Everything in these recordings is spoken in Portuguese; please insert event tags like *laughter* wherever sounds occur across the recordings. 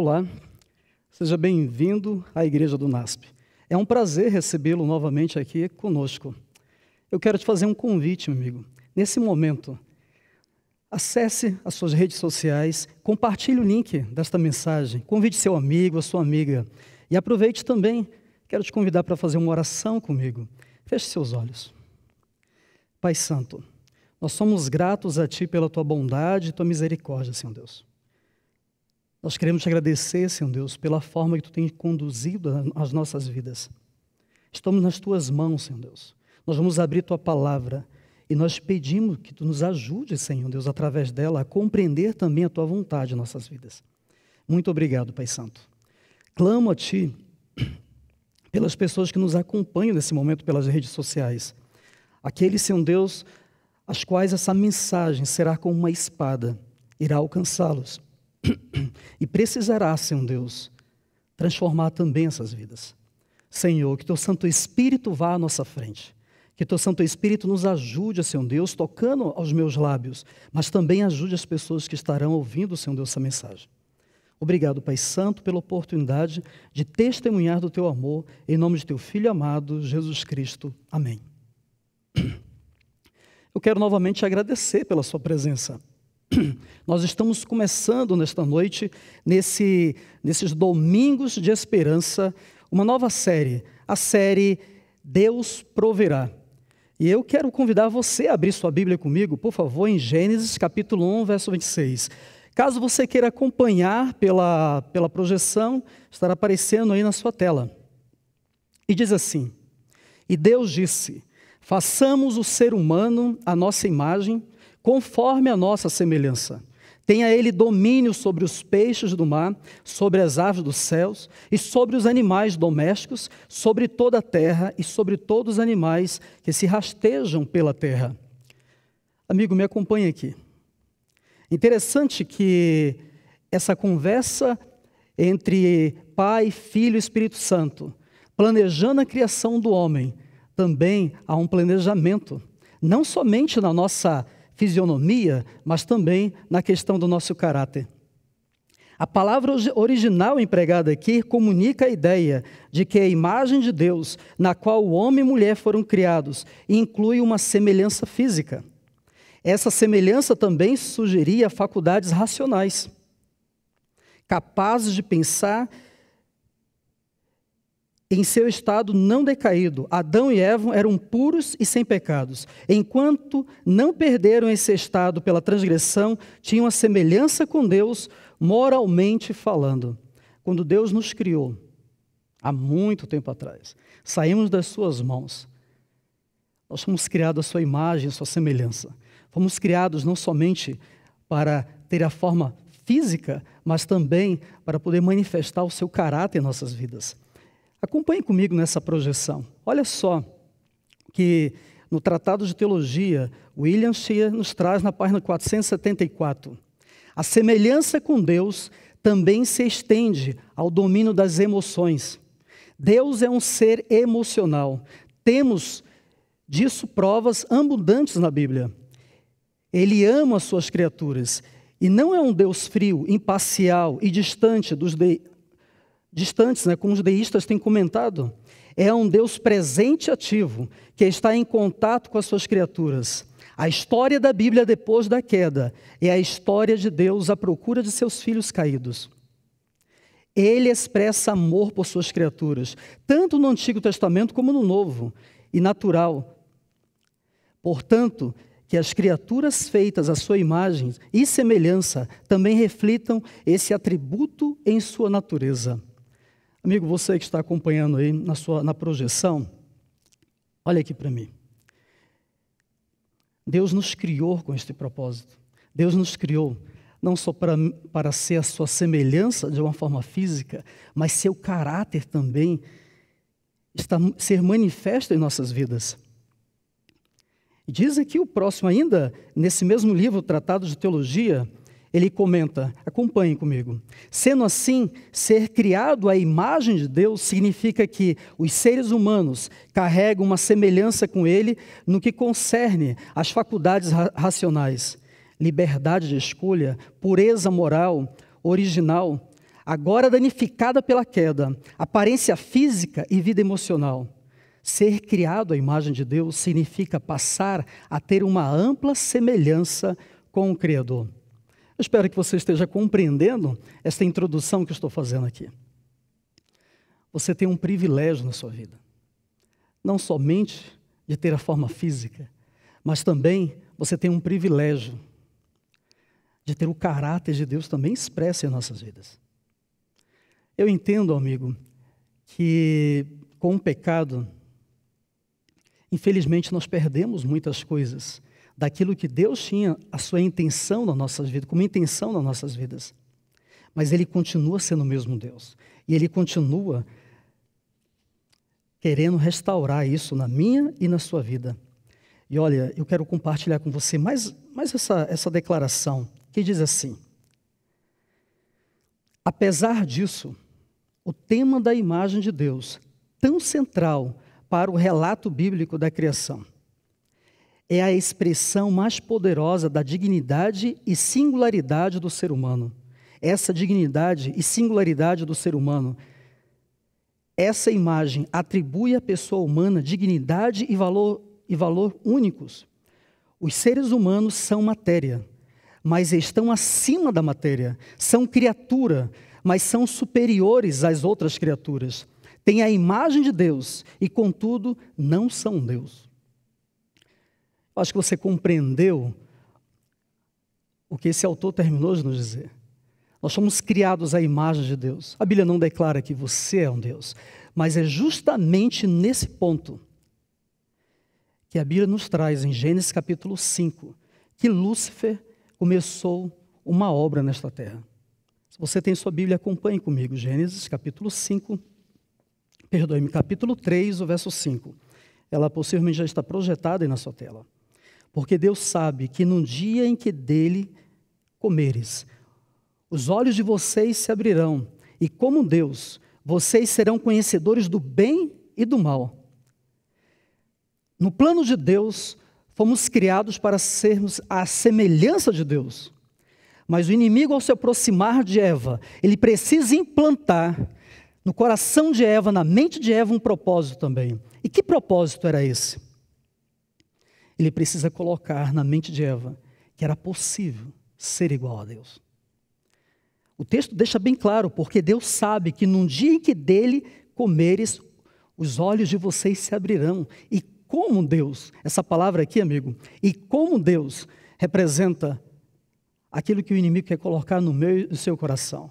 Olá, seja bem-vindo à Igreja do NASP. É um prazer recebê-lo novamente aqui conosco. Eu quero te fazer um convite, amigo. Nesse momento, acesse as suas redes sociais, compartilhe o link desta mensagem, convide seu amigo, a sua amiga e aproveite também. Quero te convidar para fazer uma oração comigo. Feche seus olhos. Pai Santo, nós somos gratos a Ti pela Tua bondade e Tua misericórdia, Senhor Deus. Nós queremos te agradecer, Senhor Deus, pela forma que tu tem conduzido as nossas vidas. Estamos nas tuas mãos, Senhor Deus. Nós vamos abrir tua palavra e nós pedimos que tu nos ajude, Senhor Deus, através dela, a compreender também a tua vontade em nossas vidas. Muito obrigado, Pai Santo. Clamo a ti *clears throat* pelas pessoas que nos acompanham nesse momento pelas redes sociais. Aqueles, Senhor Deus, as quais essa mensagem será como uma espada, irá alcançá-los e precisará, Senhor Deus, transformar também essas vidas. Senhor, que teu Santo Espírito vá à nossa frente. Que teu Santo Espírito nos ajude, Senhor Deus, tocando aos meus lábios, mas também ajude as pessoas que estarão ouvindo, Senhor Deus, essa mensagem. Obrigado, Pai Santo, pela oportunidade de testemunhar do teu amor, em nome de teu Filho amado, Jesus Cristo. Amém. Eu quero novamente agradecer pela sua presença. *clears throat* Nós estamos começando nesta noite, nesse, nesses domingos de esperança, uma nova série, a série Deus Proverá. E eu quero convidar você a abrir sua Bíblia comigo, por favor, em Gênesis capítulo 1, verso 26. Caso você queira acompanhar pela, pela projeção, estará aparecendo aí na sua tela. E diz assim: E Deus disse: Façamos o ser humano a nossa imagem conforme a nossa semelhança. Tenha ele domínio sobre os peixes do mar, sobre as aves dos céus e sobre os animais domésticos, sobre toda a terra e sobre todos os animais que se rastejam pela terra. Amigo, me acompanhe aqui. Interessante que essa conversa entre Pai, Filho e Espírito Santo, planejando a criação do homem, também há um planejamento, não somente na nossa fisionomia, mas também na questão do nosso caráter. A palavra original empregada aqui comunica a ideia de que a imagem de Deus, na qual o homem e mulher foram criados, inclui uma semelhança física. Essa semelhança também sugeria faculdades racionais, capazes de pensar em seu estado não decaído, Adão e Eva eram puros e sem pecados. Enquanto não perderam esse estado pela transgressão, tinham a semelhança com Deus, moralmente falando. Quando Deus nos criou, há muito tempo atrás, saímos das suas mãos. Nós fomos criados à sua imagem, à sua semelhança. Fomos criados não somente para ter a forma física, mas também para poder manifestar o seu caráter em nossas vidas. Acompanhe comigo nessa projeção. Olha só que no Tratado de Teologia, William Shear nos traz na página 474. A semelhança com Deus também se estende ao domínio das emoções. Deus é um ser emocional. Temos disso provas abundantes na Bíblia. Ele ama suas criaturas e não é um Deus frio, imparcial e distante dos, de, distantes, né, como os deístas têm comentado. É um Deus presente e ativo, que está em contato com as suas criaturas. A história da Bíblia depois da queda é a história de Deus à procura de seus filhos caídos. Ele expressa amor por suas criaturas, tanto no Antigo Testamento como no Novo, e natural. Portanto, que as criaturas feitas à sua imagem e semelhança também reflitam esse atributo em sua natureza. Amigo, você que está acompanhando aí na, sua, na projeção, olha aqui para mim. Deus nos criou com este propósito. Deus nos criou não só para, para ser a sua semelhança de uma forma física, mas seu caráter também está, ser manifesto em nossas vidas. Diz aqui o próximo ainda, nesse mesmo livro, Tratado de Teologia, ele comenta, acompanhe comigo. Sendo assim, ser criado à imagem de Deus significa que os seres humanos carregam uma semelhança com Ele no que concerne às faculdades ra racionais, liberdade de escolha, pureza moral, original, agora danificada pela queda, aparência física e vida emocional. Ser criado à imagem de Deus significa passar a ter uma ampla semelhança com o Criador. Eu espero que você esteja compreendendo esta introdução que eu estou fazendo aqui. Você tem um privilégio na sua vida. Não somente de ter a forma física, mas também você tem um privilégio de ter o caráter de Deus também expresso em nossas vidas. Eu entendo, amigo, que com o pecado, infelizmente nós perdemos muitas coisas daquilo que Deus tinha a sua intenção nas nossas vidas, como intenção nas nossas vidas. Mas ele continua sendo o mesmo Deus. E ele continua querendo restaurar isso na minha e na sua vida. E olha, eu quero compartilhar com você mais, mais essa, essa declaração, que diz assim: Apesar disso, o tema da imagem de Deus, tão central para o relato bíblico da criação, é a expressão mais poderosa da dignidade e singularidade do ser humano. Essa dignidade e singularidade do ser humano. Essa imagem atribui à pessoa humana dignidade e valor, e valor únicos. Os seres humanos são matéria, mas estão acima da matéria. São criatura, mas são superiores às outras criaturas. Têm a imagem de Deus e, contudo, não são Deus. Eu acho que você compreendeu o que esse autor terminou de nos dizer. Nós somos criados à imagem de Deus. A Bíblia não declara que você é um Deus, mas é justamente nesse ponto que a Bíblia nos traz em Gênesis capítulo 5, que Lúcifer começou uma obra nesta terra. Se você tem sua Bíblia, acompanhe comigo. Gênesis capítulo 5, perdoe-me, capítulo 3, o verso 5. Ela possivelmente já está projetada aí na sua tela. Porque Deus sabe que num dia em que dele comeres, os olhos de vocês se abrirão, e como Deus, vocês serão conhecedores do bem e do mal. No plano de Deus, fomos criados para sermos a semelhança de Deus. Mas o inimigo, ao se aproximar de Eva, ele precisa implantar no coração de Eva, na mente de Eva, um propósito também. E que propósito era esse? ele precisa colocar na mente de Eva que era possível ser igual a Deus. O texto deixa bem claro, porque Deus sabe que num dia em que dele comeres, os olhos de vocês se abrirão. E como Deus, essa palavra aqui, amigo, e como Deus representa aquilo que o inimigo quer colocar no meio do seu coração.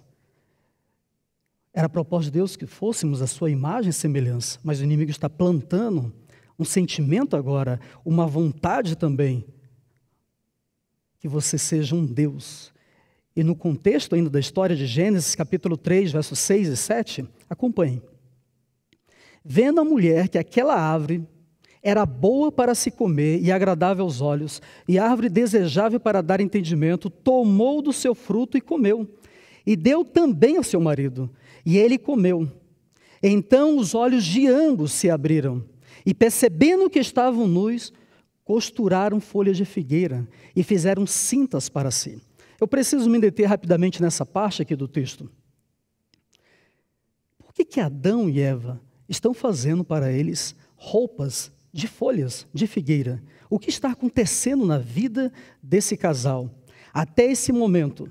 Era a proposta de Deus que fôssemos a sua imagem e semelhança, mas o inimigo está plantando um sentimento agora, uma vontade também, que você seja um Deus. E no contexto ainda da história de Gênesis, capítulo 3, versos 6 e 7, acompanhe. Vendo a mulher que aquela árvore era boa para se comer e agradável aos olhos, e árvore desejável para dar entendimento, tomou do seu fruto e comeu. E deu também ao seu marido, e ele comeu. Então os olhos de ambos se abriram e percebendo que estavam nus, costuraram folhas de figueira e fizeram cintas para si. Eu preciso me deter rapidamente nessa parte aqui do texto. Por que, que Adão e Eva estão fazendo para eles roupas de folhas de figueira? O que está acontecendo na vida desse casal? Até esse momento,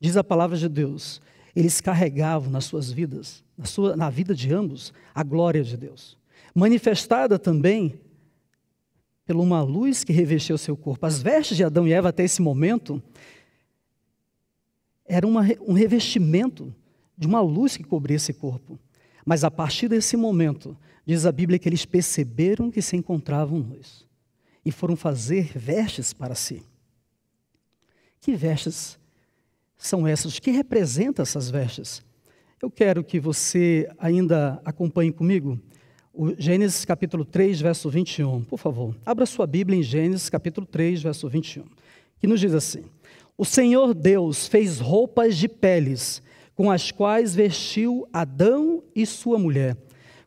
diz a palavra de Deus, eles carregavam nas suas vidas, na, sua, na vida de ambos, a glória de Deus manifestada também pela uma luz que revestiu seu corpo. As vestes de Adão e Eva até esse momento eram uma, um revestimento de uma luz que cobria esse corpo. Mas a partir desse momento, diz a Bíblia que eles perceberam que se encontravam nus e foram fazer vestes para si. Que vestes são essas? Que representam essas vestes? Eu quero que você ainda acompanhe comigo o Gênesis capítulo 3, verso 21. Por favor, abra sua Bíblia em Gênesis capítulo 3, verso 21. Que nos diz assim: O Senhor Deus fez roupas de peles, com as quais vestiu Adão e sua mulher.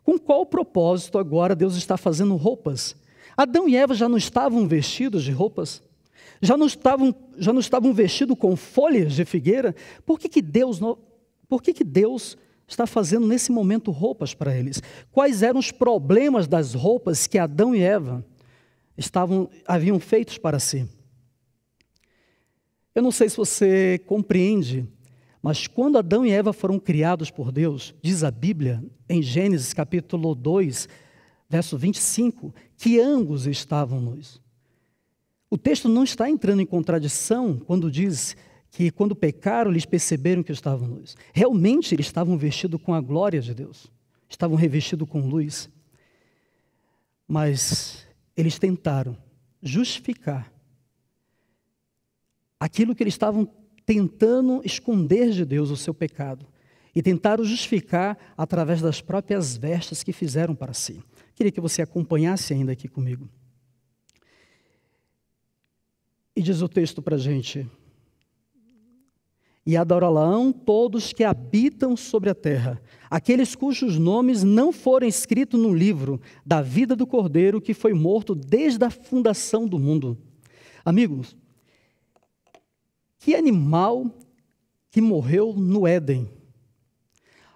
Com qual propósito agora Deus está fazendo roupas? Adão e Eva já não estavam vestidos de roupas? Já não estavam, já não estavam vestidos com folhas de figueira? Por que, que Deus, por que, que Deus está fazendo nesse momento roupas para eles. Quais eram os problemas das roupas que Adão e Eva estavam haviam feitos para si? Eu não sei se você compreende, mas quando Adão e Eva foram criados por Deus, diz a Bíblia em Gênesis capítulo 2, verso 25, que ambos estavam nus. O texto não está entrando em contradição quando diz que quando pecaram, eles perceberam que estavam nus. Realmente eles estavam vestidos com a glória de Deus, estavam revestidos com luz. Mas eles tentaram justificar aquilo que eles estavam tentando esconder de Deus o seu pecado e tentaram justificar através das próprias vestes que fizeram para si. Queria que você acompanhasse ainda aqui comigo. E diz o texto para a gente, e adorarão todos que habitam sobre a terra, aqueles cujos nomes não foram escritos no livro da vida do Cordeiro que foi morto desde a fundação do mundo. Amigos, que animal que morreu no Éden?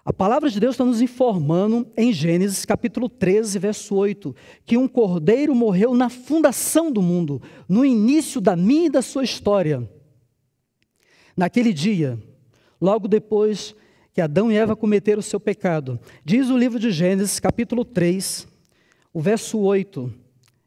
A palavra de Deus está nos informando em Gênesis capítulo 13, verso 8, que um cordeiro morreu na fundação do mundo, no início da minha e da sua história. Naquele dia, logo depois que Adão e Eva cometeram o seu pecado, diz o livro de Gênesis, capítulo 3, o verso 8.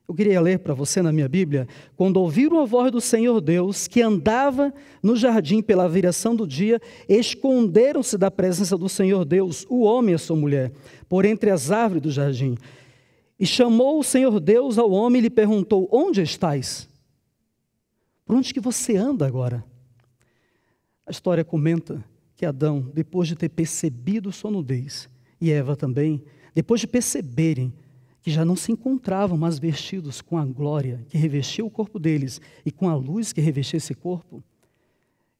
Eu queria ler para você na minha Bíblia. Quando ouviram a voz do Senhor Deus, que andava no jardim pela viração do dia, esconderam-se da presença do Senhor Deus, o homem e a sua mulher, por entre as árvores do jardim. E chamou o Senhor Deus ao homem e lhe perguntou: Onde estás? Por onde que você anda agora? A história comenta que Adão, depois de ter percebido sua nudez, e Eva também, depois de perceberem que já não se encontravam mais vestidos com a glória que revestia o corpo deles e com a luz que revestia esse corpo,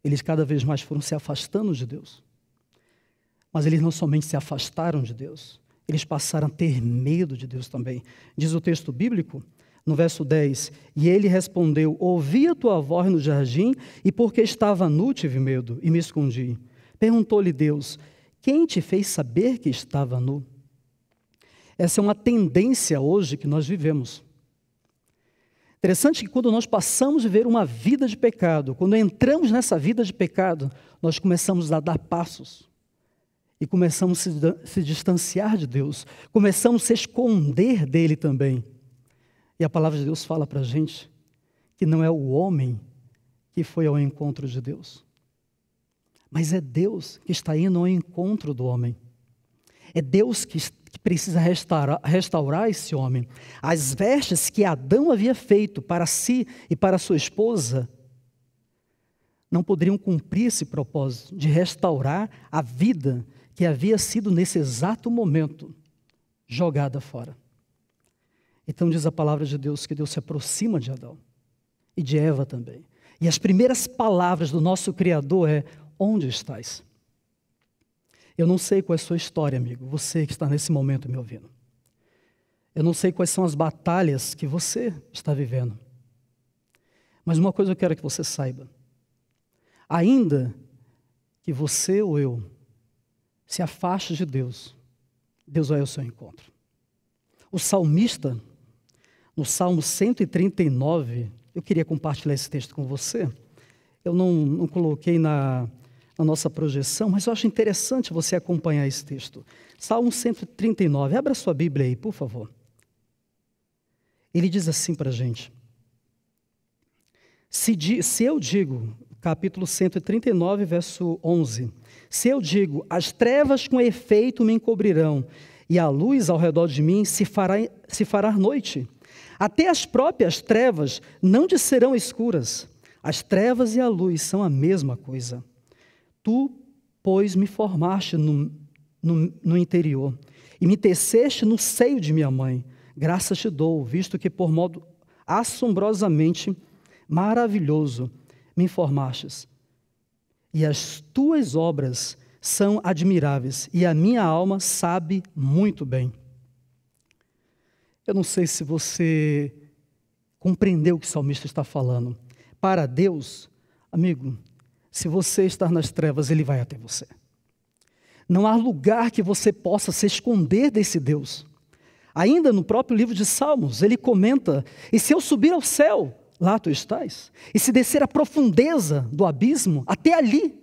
eles cada vez mais foram se afastando de Deus. Mas eles não somente se afastaram de Deus, eles passaram a ter medo de Deus também. Diz o texto bíblico no verso 10. E ele respondeu: Ouvi a tua voz no jardim, e porque estava nu tive medo e me escondi. Perguntou-lhe Deus: Quem te fez saber que estava nu? Essa é uma tendência hoje que nós vivemos. Interessante que quando nós passamos a viver uma vida de pecado, quando entramos nessa vida de pecado, nós começamos a dar passos e começamos a se, se distanciar de Deus, começamos a se esconder dele também. E a palavra de Deus fala para a gente que não é o homem que foi ao encontro de Deus, mas é Deus que está indo ao encontro do homem. É Deus que, que precisa restaurar, restaurar esse homem. As vestes que Adão havia feito para si e para sua esposa não poderiam cumprir esse propósito de restaurar a vida que havia sido nesse exato momento jogada fora. Então diz a palavra de Deus que Deus se aproxima de Adão e de Eva também. E as primeiras palavras do nosso Criador é: Onde estás? Eu não sei qual é a sua história, amigo, você que está nesse momento me ouvindo. Eu não sei quais são as batalhas que você está vivendo. Mas uma coisa eu quero que você saiba. Ainda que você ou eu se afaste de Deus, Deus vai ao seu encontro. O salmista no Salmo 139, eu queria compartilhar esse texto com você. Eu não, não coloquei na, na nossa projeção, mas eu acho interessante você acompanhar esse texto. Salmo 139, abra sua Bíblia aí, por favor. Ele diz assim para a gente: se, di, se eu digo, capítulo 139, verso 11: Se eu digo, as trevas com efeito me encobrirão, e a luz ao redor de mim se fará, se fará noite, até as próprias trevas não te serão escuras. As trevas e a luz são a mesma coisa. Tu, pois, me formaste no, no, no interior e me teceste no seio de minha mãe. Graças te dou, visto que por modo assombrosamente maravilhoso me formastes. E as tuas obras são admiráveis, e a minha alma sabe muito bem. Eu não sei se você compreendeu o que o salmista está falando. Para Deus, amigo, se você está nas trevas, ele vai até você. Não há lugar que você possa se esconder desse Deus. Ainda no próprio livro de Salmos, ele comenta: E se eu subir ao céu, lá tu estás. E se descer à profundeza do abismo, até ali,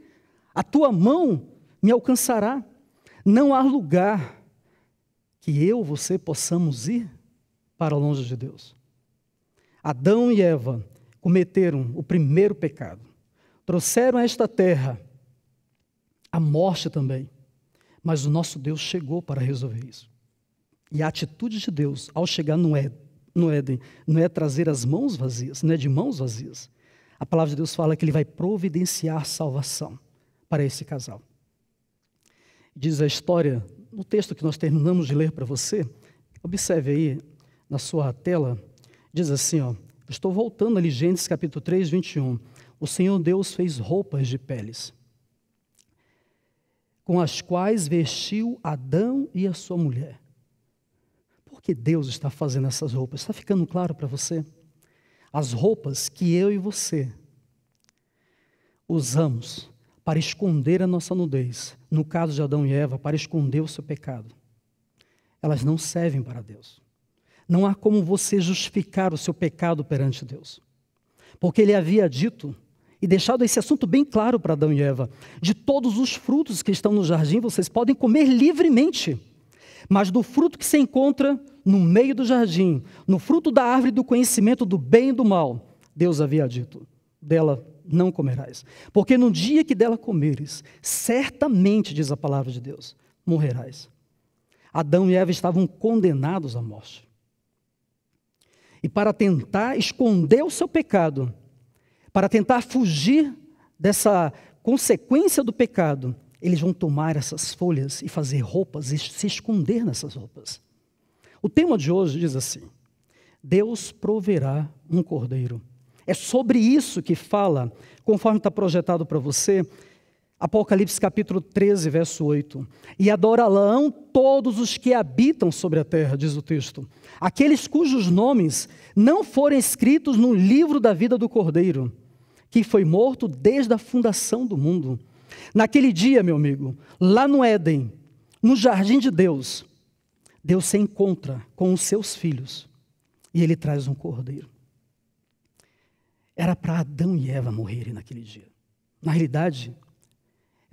a tua mão me alcançará. Não há lugar que eu, você possamos ir para longe de Deus. Adão e Eva cometeram o primeiro pecado. Trouxeram a esta terra a morte também. Mas o nosso Deus chegou para resolver isso. E a atitude de Deus ao chegar no Éden não é trazer as mãos vazias, não é de mãos vazias. A palavra de Deus fala que ele vai providenciar salvação para esse casal. Diz a história, no texto que nós terminamos de ler para você, observe aí na sua tela, diz assim, ó, estou voltando ali, Gênesis capítulo 3, 21. O Senhor Deus fez roupas de peles, com as quais vestiu Adão e a sua mulher. Por que Deus está fazendo essas roupas? Está ficando claro para você? As roupas que eu e você usamos para esconder a nossa nudez, no caso de Adão e Eva, para esconder o seu pecado, elas não servem para Deus. Não há como você justificar o seu pecado perante Deus. Porque ele havia dito e deixado esse assunto bem claro para Adão e Eva: de todos os frutos que estão no jardim, vocês podem comer livremente. Mas do fruto que se encontra no meio do jardim, no fruto da árvore do conhecimento do bem e do mal, Deus havia dito: dela não comerás. Porque no dia que dela comeres, certamente, diz a palavra de Deus, morrerás. Adão e Eva estavam condenados à morte e para tentar esconder o seu pecado, para tentar fugir dessa consequência do pecado, eles vão tomar essas folhas e fazer roupas e se esconder nessas roupas. O tema de hoje diz assim: Deus proverá um cordeiro. É sobre isso que fala, conforme está projetado para você, Apocalipse capítulo 13, verso 8. E adorarão todos os que habitam sobre a terra, diz o texto. Aqueles cujos nomes não forem escritos no livro da vida do Cordeiro, que foi morto desde a fundação do mundo. Naquele dia, meu amigo, lá no Éden, no jardim de Deus, Deus se encontra com os seus filhos e ele traz um cordeiro. Era para Adão e Eva morrerem naquele dia. Na realidade,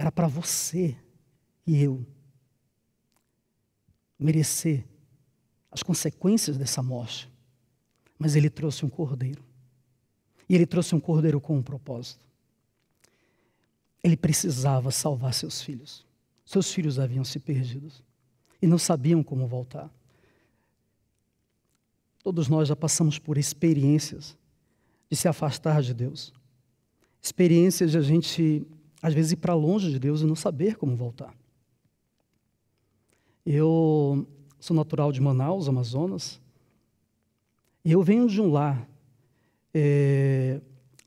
era para você e eu merecer as consequências dessa morte. Mas ele trouxe um cordeiro. E ele trouxe um cordeiro com um propósito. Ele precisava salvar seus filhos. Seus filhos haviam se perdidos e não sabiam como voltar. Todos nós já passamos por experiências de se afastar de Deus. Experiências de a gente às vezes, ir para longe de Deus e não saber como voltar. Eu sou natural de Manaus, Amazonas, e eu venho de um lar, é,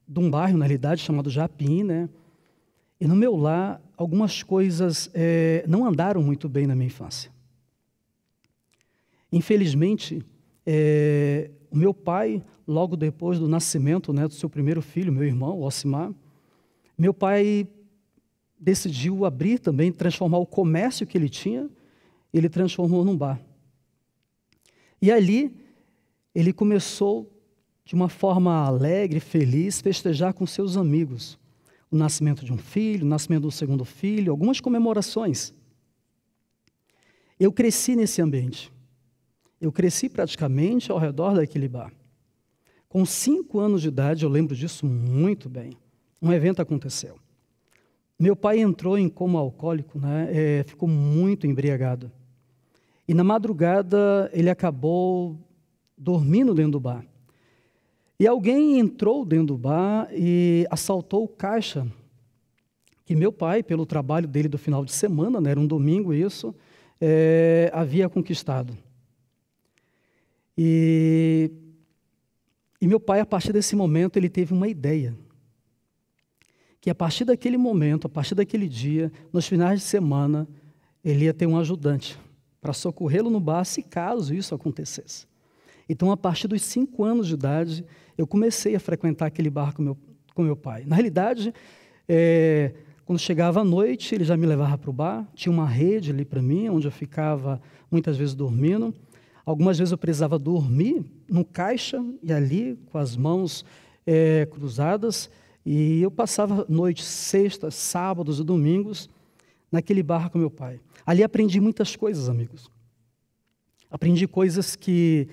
de um bairro, na realidade, chamado Japim, né? E no meu lar, algumas coisas é, não andaram muito bem na minha infância. Infelizmente, é, o meu pai, logo depois do nascimento né, do seu primeiro filho, meu irmão, Osimar, meu pai decidiu abrir também, transformar o comércio que ele tinha, ele transformou num bar. E ali ele começou de uma forma alegre, feliz, festejar com seus amigos o nascimento de um filho, o nascimento do segundo filho, algumas comemorações. Eu cresci nesse ambiente. Eu cresci praticamente ao redor daquele bar. Com cinco anos de idade, eu lembro disso muito bem. Um evento aconteceu. Meu pai entrou em coma alcoólico, né? É, ficou muito embriagado. E na madrugada ele acabou dormindo dentro do bar. E alguém entrou dentro do bar e assaltou o caixa. Que meu pai, pelo trabalho dele do final de semana, né, era um domingo isso, é, havia conquistado. E, e meu pai, a partir desse momento, ele teve uma ideia que a partir daquele momento, a partir daquele dia, nos finais de semana, ele ia ter um ajudante para socorrê-lo no bar se caso isso acontecesse. Então, a partir dos cinco anos de idade, eu comecei a frequentar aquele bar com meu, com meu pai. Na realidade, é, quando chegava à noite, ele já me levava para o bar, tinha uma rede ali para mim, onde eu ficava muitas vezes dormindo. Algumas vezes eu precisava dormir no caixa e ali, com as mãos é, cruzadas, e eu passava noites, sextas, sábados e domingos naquele bar com meu pai. Ali aprendi muitas coisas, amigos. Aprendi coisas que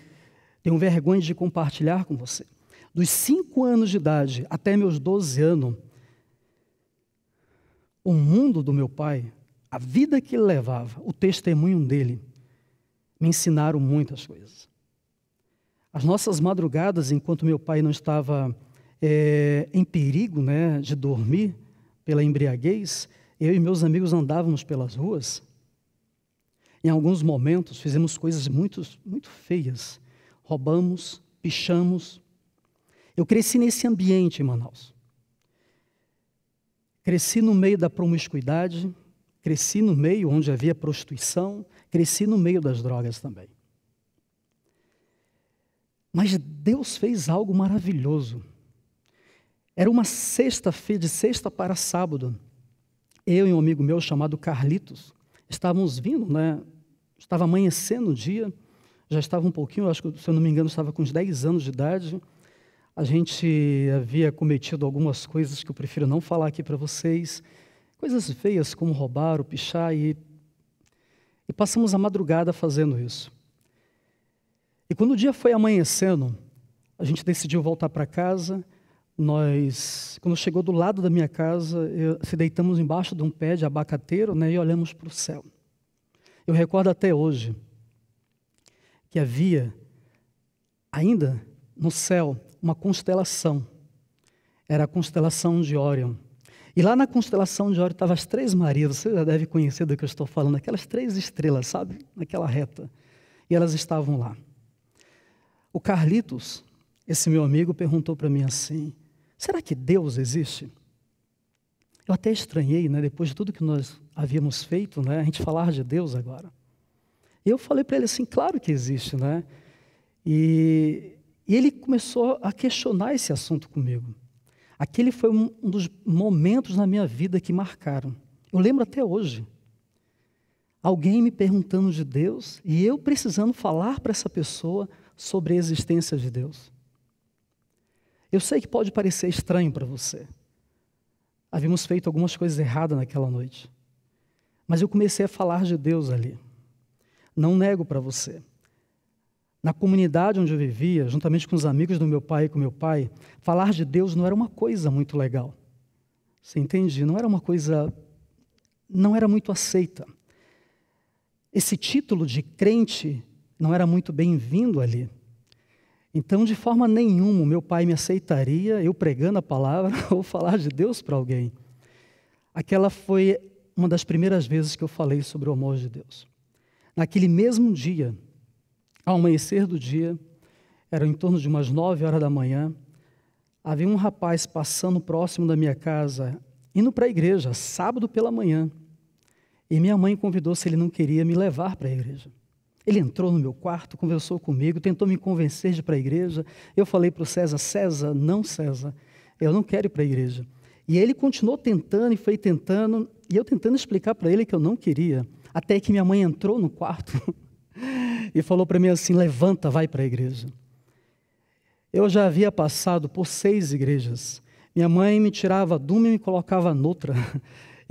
tenho vergonha de compartilhar com você. Dos cinco anos de idade até meus 12 anos, o mundo do meu pai, a vida que ele levava, o testemunho dele, me ensinaram muitas coisas. As nossas madrugadas, enquanto meu pai não estava é, em perigo né, de dormir pela embriaguez, eu e meus amigos andávamos pelas ruas. Em alguns momentos fizemos coisas muito, muito feias. Roubamos, pichamos. Eu cresci nesse ambiente em Manaus. Cresci no meio da promiscuidade, cresci no meio onde havia prostituição, cresci no meio das drogas também. Mas Deus fez algo maravilhoso. Era uma sexta-feira, de sexta para sábado. Eu e um amigo meu chamado Carlitos estávamos vindo, né? Estava amanhecendo o dia, já estava um pouquinho, acho que se eu não me engano, estava com uns 10 anos de idade. A gente havia cometido algumas coisas que eu prefiro não falar aqui para vocês, coisas feias como roubar ou pichar, e, e passamos a madrugada fazendo isso. E quando o dia foi amanhecendo, a gente decidiu voltar para casa nós, quando chegou do lado da minha casa, eu, se deitamos embaixo de um pé de abacateiro né, e olhamos para o céu. Eu recordo até hoje que havia ainda no céu uma constelação. Era a constelação de Órion. E lá na constelação de Órion estavam as três Marias, você já deve conhecer do que eu estou falando, aquelas três estrelas, sabe? Naquela reta. E elas estavam lá. O Carlitos, esse meu amigo, perguntou para mim assim: Será que Deus existe? Eu até estranhei, né, depois de tudo que nós havíamos feito, né, a gente falar de Deus agora. Eu falei para ele assim, claro que existe, né? E, e, ele começou a questionar esse assunto comigo. Aquele foi um, um dos momentos na minha vida que marcaram. Eu lembro até hoje. Alguém me perguntando de Deus e eu precisando falar para essa pessoa sobre a existência de Deus. Eu sei que pode parecer estranho para você. Havíamos feito algumas coisas erradas naquela noite. Mas eu comecei a falar de Deus ali. Não nego para você. Na comunidade onde eu vivia, juntamente com os amigos do meu pai e com meu pai, falar de Deus não era uma coisa muito legal. Você entende? Não era uma coisa. não era muito aceita. Esse título de crente não era muito bem-vindo ali. Então, de forma nenhuma, meu pai me aceitaria eu pregando a palavra *laughs* ou falar de Deus para alguém. Aquela foi uma das primeiras vezes que eu falei sobre o amor de Deus. Naquele mesmo dia, ao amanhecer do dia, era em torno de umas nove horas da manhã, havia um rapaz passando próximo da minha casa, indo para a igreja, sábado pela manhã. E minha mãe convidou se ele não queria me levar para a igreja. Ele entrou no meu quarto, conversou comigo, tentou me convencer de ir para a igreja. Eu falei para o César: César, não, César, eu não quero ir para a igreja. E ele continuou tentando e foi tentando, e eu tentando explicar para ele que eu não queria. Até que minha mãe entrou no quarto *laughs* e falou para mim assim: levanta, vai para a igreja. Eu já havia passado por seis igrejas. Minha mãe me tirava de uma e me colocava noutra.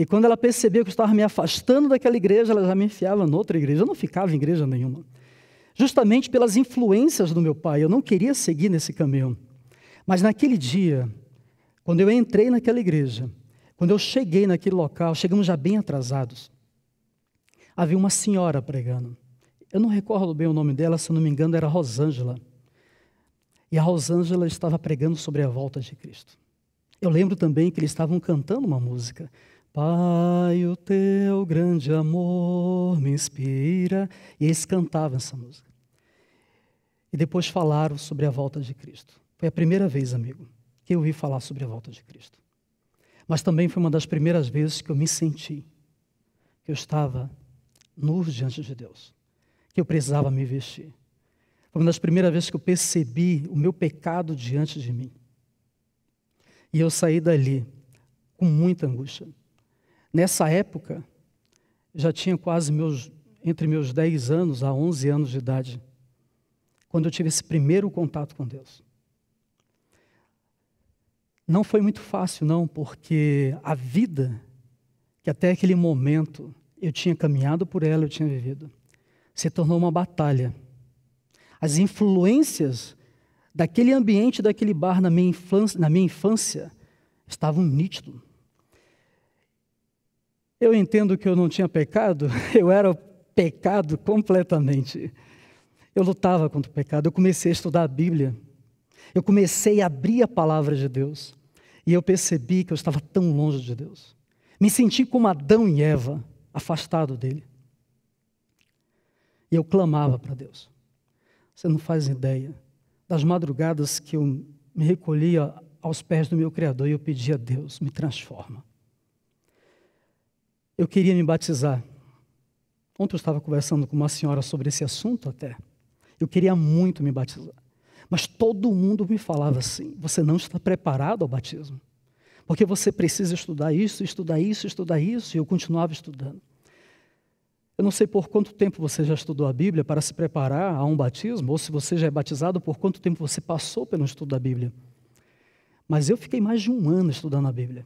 E quando ela percebeu que eu estava me afastando daquela igreja, ela já me enfiava noutra igreja. Eu não ficava em igreja nenhuma. Justamente pelas influências do meu pai, eu não queria seguir nesse caminho. Mas naquele dia, quando eu entrei naquela igreja, quando eu cheguei naquele local, chegamos já bem atrasados. Havia uma senhora pregando. Eu não recordo bem o nome dela, se não me engano, era Rosângela. E a Rosângela estava pregando sobre a volta de Cristo. Eu lembro também que eles estavam cantando uma música. Pai, o teu grande amor me inspira. E eles cantavam essa música. E depois falaram sobre a volta de Cristo. Foi a primeira vez, amigo, que eu ouvi falar sobre a volta de Cristo. Mas também foi uma das primeiras vezes que eu me senti que eu estava nu diante de Deus, que eu precisava me vestir. Foi uma das primeiras vezes que eu percebi o meu pecado diante de mim. E eu saí dali com muita angústia. Nessa época, já tinha quase meus, entre meus 10 anos a 11 anos de idade, quando eu tive esse primeiro contato com Deus. Não foi muito fácil, não, porque a vida que até aquele momento eu tinha caminhado por ela, eu tinha vivido, se tornou uma batalha. As influências daquele ambiente, daquele bar na minha infância, na minha infância estavam nítidas. Eu entendo que eu não tinha pecado, *laughs* eu era pecado completamente. Eu lutava contra o pecado, eu comecei a estudar a Bíblia, eu comecei a abrir a palavra de Deus, e eu percebi que eu estava tão longe de Deus. Me senti como Adão e Eva, afastado dele. E eu clamava para Deus. Você não faz ideia das madrugadas que eu me recolhia aos pés do meu Criador e eu pedia a Deus: me transforma, eu queria me batizar. Ontem eu estava conversando com uma senhora sobre esse assunto até. Eu queria muito me batizar. Mas todo mundo me falava assim: você não está preparado ao batismo. Porque você precisa estudar isso, estudar isso, estudar isso. E eu continuava estudando. Eu não sei por quanto tempo você já estudou a Bíblia para se preparar a um batismo, ou se você já é batizado, por quanto tempo você passou pelo estudo da Bíblia. Mas eu fiquei mais de um ano estudando a Bíblia.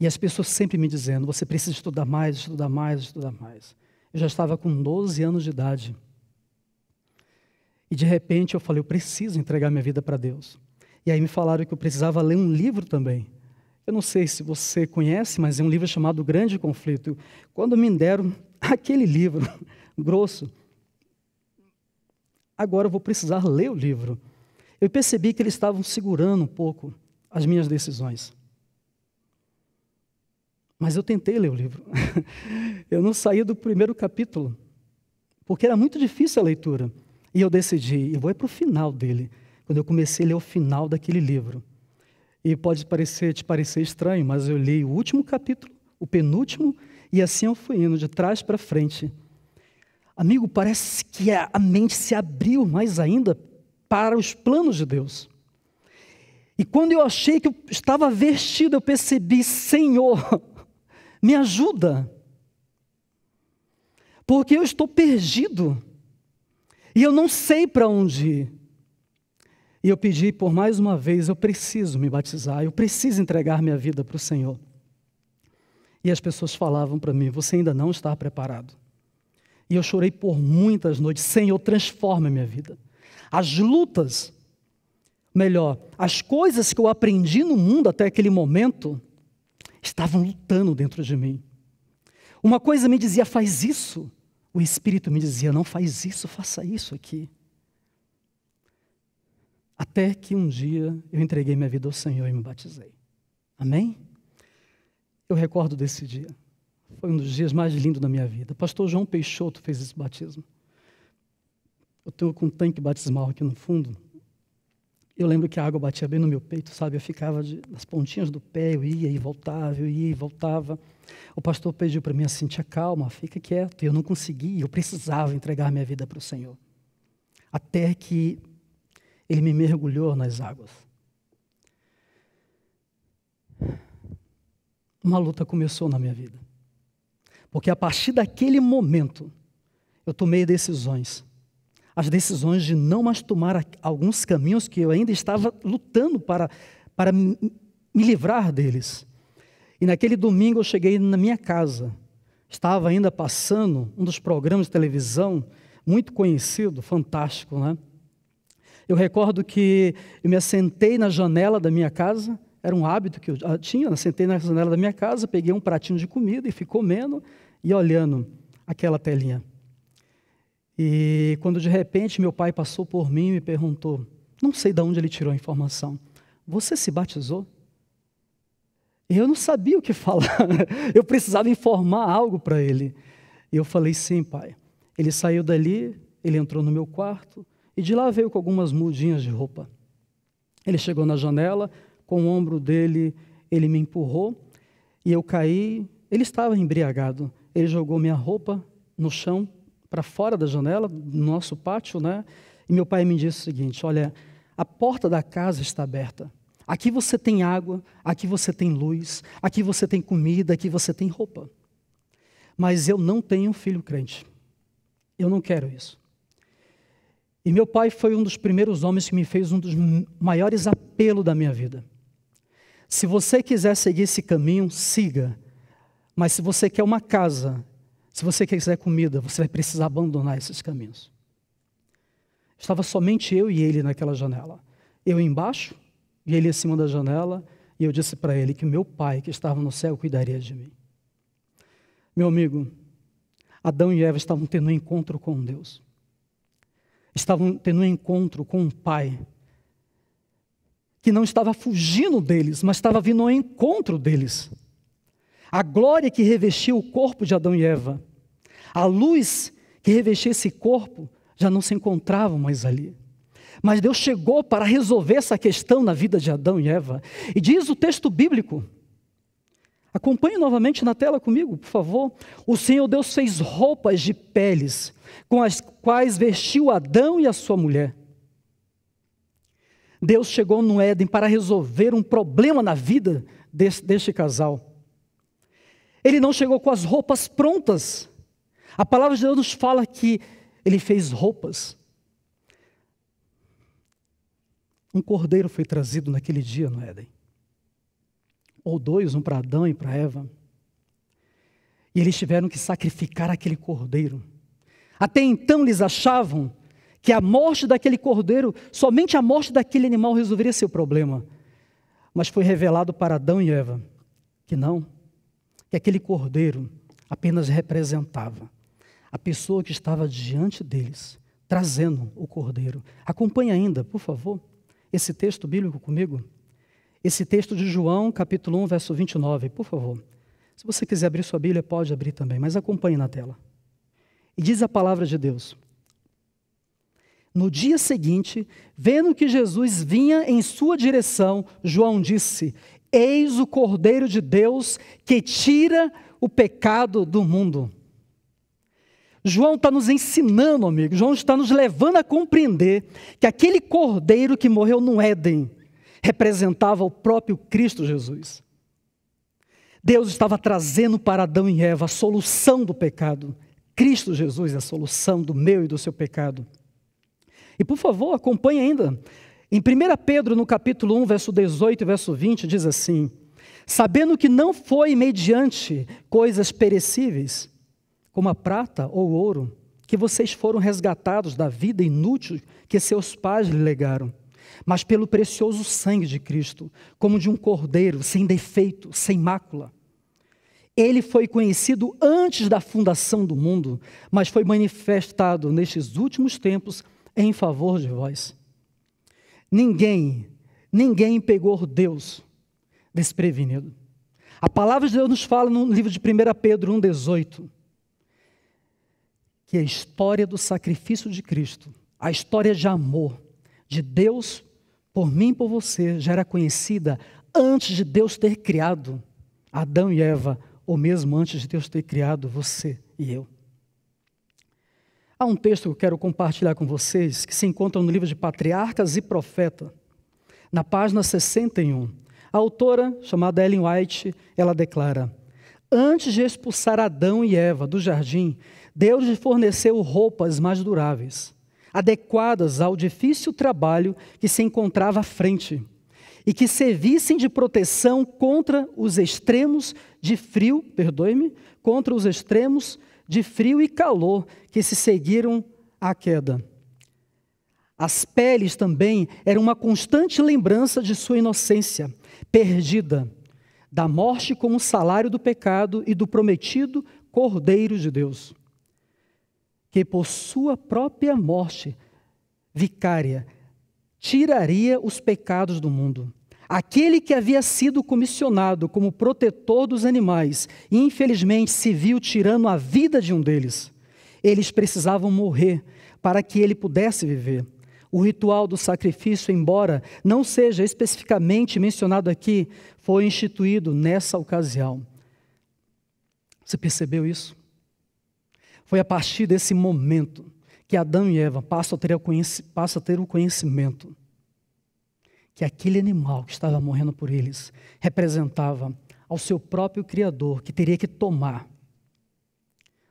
E as pessoas sempre me dizendo: você precisa estudar mais, estudar mais, estudar mais. Eu já estava com 12 anos de idade. E de repente eu falei: eu preciso entregar minha vida para Deus. E aí me falaram que eu precisava ler um livro também. Eu não sei se você conhece, mas é um livro chamado Grande Conflito. Quando me deram *laughs* aquele livro *laughs* grosso, agora eu vou precisar ler o livro. Eu percebi que eles estavam segurando um pouco as minhas decisões. Mas eu tentei ler o livro. *laughs* eu não saí do primeiro capítulo, porque era muito difícil a leitura. E eu decidi, eu vou é para o final dele. Quando eu comecei a ler o final daquele livro. E pode parecer, te parecer estranho, mas eu li o último capítulo, o penúltimo, e assim eu fui indo, de trás para frente. Amigo, parece que a mente se abriu mais ainda para os planos de Deus. E quando eu achei que eu estava vestido, eu percebi, Senhor, me ajuda. Porque eu estou perdido. E eu não sei para onde ir. E eu pedi por mais uma vez: eu preciso me batizar, eu preciso entregar minha vida para o Senhor. E as pessoas falavam para mim: você ainda não está preparado. E eu chorei por muitas noites: Senhor, transforma minha vida. As lutas, melhor, as coisas que eu aprendi no mundo até aquele momento, estavam lutando dentro de mim. Uma coisa me dizia, faz isso. O Espírito me dizia, não faz isso, faça isso aqui. Até que um dia eu entreguei minha vida ao Senhor e me batizei. Amém? Eu recordo desse dia. Foi um dos dias mais lindos da minha vida. pastor João Peixoto fez esse batismo. Eu tenho com um tanque batismal aqui no fundo. Eu lembro que a água batia bem no meu peito, sabe? Eu ficava de, nas pontinhas do pé, eu ia e voltava, eu ia e voltava. O pastor pediu para mim assim: Tia, calma, fica quieto. E eu não conseguia, eu precisava entregar minha vida para o Senhor. Até que ele me mergulhou nas águas. Uma luta começou na minha vida. Porque a partir daquele momento, eu tomei decisões as decisões de não mais tomar alguns caminhos que eu ainda estava lutando para, para me livrar deles. E naquele domingo eu cheguei na minha casa, estava ainda passando um dos programas de televisão muito conhecido, fantástico, né? Eu recordo que eu me assentei na janela da minha casa, era um hábito que eu ah, tinha, eu né? sentei na janela da minha casa, peguei um pratinho de comida e fui comendo e olhando aquela telinha. E quando de repente meu pai passou por mim e me perguntou, não sei de onde ele tirou a informação, você se batizou? Eu não sabia o que *laughs* falar, eu precisava informar algo para ele. E eu falei, sim, pai. Ele saiu dali, ele entrou no meu quarto e de lá veio com algumas mudinhas de roupa. Ele chegou na janela, com o ombro dele, ele me empurrou e eu caí. Ele estava embriagado. Ele jogou minha roupa no chão para fora da janela, no nosso pátio, né? E meu pai me disse o seguinte: olha, a porta da casa está aberta. Aqui você tem água, aqui você tem luz, aqui você tem comida, aqui você tem roupa. Mas eu não tenho filho crente. Eu não quero isso. E meu pai foi um dos primeiros homens que me fez um dos maiores apelos da minha vida. Se você quiser seguir esse caminho, siga. Mas se você quer uma casa se você quiser comida, você vai precisar abandonar esses caminhos. Estava somente eu e ele naquela janela. Eu embaixo e ele em cima da janela, e eu disse para ele que meu pai, que estava no céu, cuidaria de mim. Meu amigo, Adão e Eva estavam tendo um encontro com Deus. Estavam tendo um encontro com um pai que não estava fugindo deles, mas estava vindo ao encontro deles a glória que revestia o corpo de Adão e Eva, a luz que revestia esse corpo, já não se encontravam mais ali. Mas Deus chegou para resolver essa questão na vida de Adão e Eva. E diz o texto bíblico. Acompanhe novamente na tela comigo, por favor. O Senhor Deus fez roupas de peles, com as quais vestiu Adão e a sua mulher. Deus chegou no Éden para resolver um problema na vida deste, deste casal. Ele não chegou com as roupas prontas. A palavra de Deus nos fala que ele fez roupas. Um cordeiro foi trazido naquele dia no é, Éden. Ou dois, um para Adão e para Eva. E eles tiveram que sacrificar aquele cordeiro. Até então eles achavam que a morte daquele cordeiro, somente a morte daquele animal resolveria seu problema. Mas foi revelado para Adão e Eva que não que aquele cordeiro apenas representava a pessoa que estava diante deles, trazendo o cordeiro. Acompanhe ainda, por favor, esse texto bíblico comigo. Esse texto de João, capítulo 1, verso 29, por favor. Se você quiser abrir sua Bíblia, pode abrir também, mas acompanhe na tela. E diz a palavra de Deus. No dia seguinte, vendo que Jesus vinha em sua direção, João disse: Eis o Cordeiro de Deus que tira o pecado do mundo. João está nos ensinando, amigo, João está nos levando a compreender que aquele cordeiro que morreu no Éden representava o próprio Cristo Jesus. Deus estava trazendo para Adão e Eva a solução do pecado. Cristo Jesus é a solução do meu e do seu pecado. E por favor, acompanhe ainda. Em 1 Pedro, no capítulo 1, verso 18 e verso 20, diz assim: Sabendo que não foi mediante coisas perecíveis, como a prata ou ouro, que vocês foram resgatados da vida inútil que seus pais lhe legaram, mas pelo precioso sangue de Cristo, como de um cordeiro, sem defeito, sem mácula. Ele foi conhecido antes da fundação do mundo, mas foi manifestado nestes últimos tempos em favor de vós Ninguém, ninguém pegou Deus desprevenido. A palavra de Deus nos fala no livro de 1 Pedro 1,18, que a história do sacrifício de Cristo, a história de amor de Deus por mim e por você, já era conhecida antes de Deus ter criado Adão e Eva, ou mesmo antes de Deus ter criado você e eu. Há um texto que eu quero compartilhar com vocês, que se encontra no livro de Patriarcas e Profeta, na página 61. A autora, chamada Ellen White, ela declara: Antes de expulsar Adão e Eva do jardim, Deus lhe forneceu roupas mais duráveis, adequadas ao difícil trabalho que se encontrava à frente, e que servissem de proteção contra os extremos de frio, perdoe-me, contra os extremos de frio e calor que se seguiram à queda. As peles também eram uma constante lembrança de sua inocência, perdida, da morte como salário do pecado e do prometido Cordeiro de Deus, que por sua própria morte vicária tiraria os pecados do mundo. Aquele que havia sido comissionado como protetor dos animais, e infelizmente se viu tirando a vida de um deles. Eles precisavam morrer para que ele pudesse viver. O ritual do sacrifício, embora não seja especificamente mencionado aqui, foi instituído nessa ocasião. Você percebeu isso? Foi a partir desse momento que Adão e Eva passam a ter o conhecimento que aquele animal que estava morrendo por eles representava ao seu próprio Criador, que teria que tomar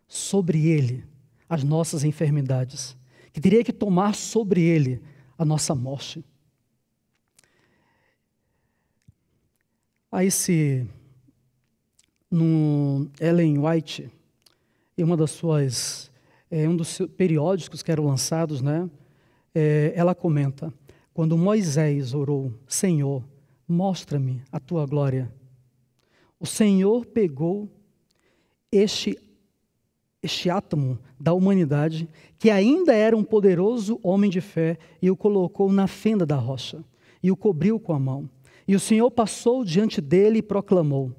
sobre ele as nossas enfermidades, que teria que tomar sobre ele a nossa morte. Aí se no Ellen White, em uma das suas, é, um dos seus periódicos que eram lançados, né, é, ela comenta: quando Moisés orou: Senhor, mostra-me a tua glória. O Senhor pegou este este átomo da humanidade, que ainda era um poderoso homem de fé, e o colocou na fenda da rocha, e o cobriu com a mão. E o Senhor passou diante dele e proclamou: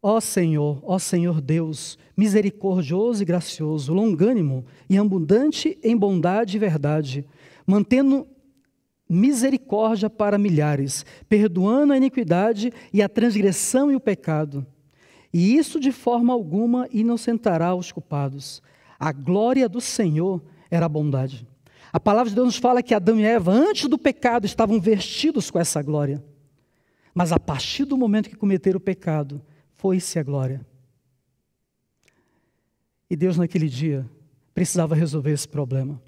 Ó Senhor, ó Senhor Deus, misericordioso e gracioso, longânimo e abundante em bondade e verdade, mantendo misericórdia para milhares, perdoando a iniquidade e a transgressão e o pecado. E isso de forma alguma inocentará os culpados. A glória do Senhor era a bondade. A palavra de Deus nos fala que Adão e Eva, antes do pecado, estavam vestidos com essa glória. Mas a partir do momento que cometeram o pecado, foi-se a glória. E Deus, naquele dia, precisava resolver esse problema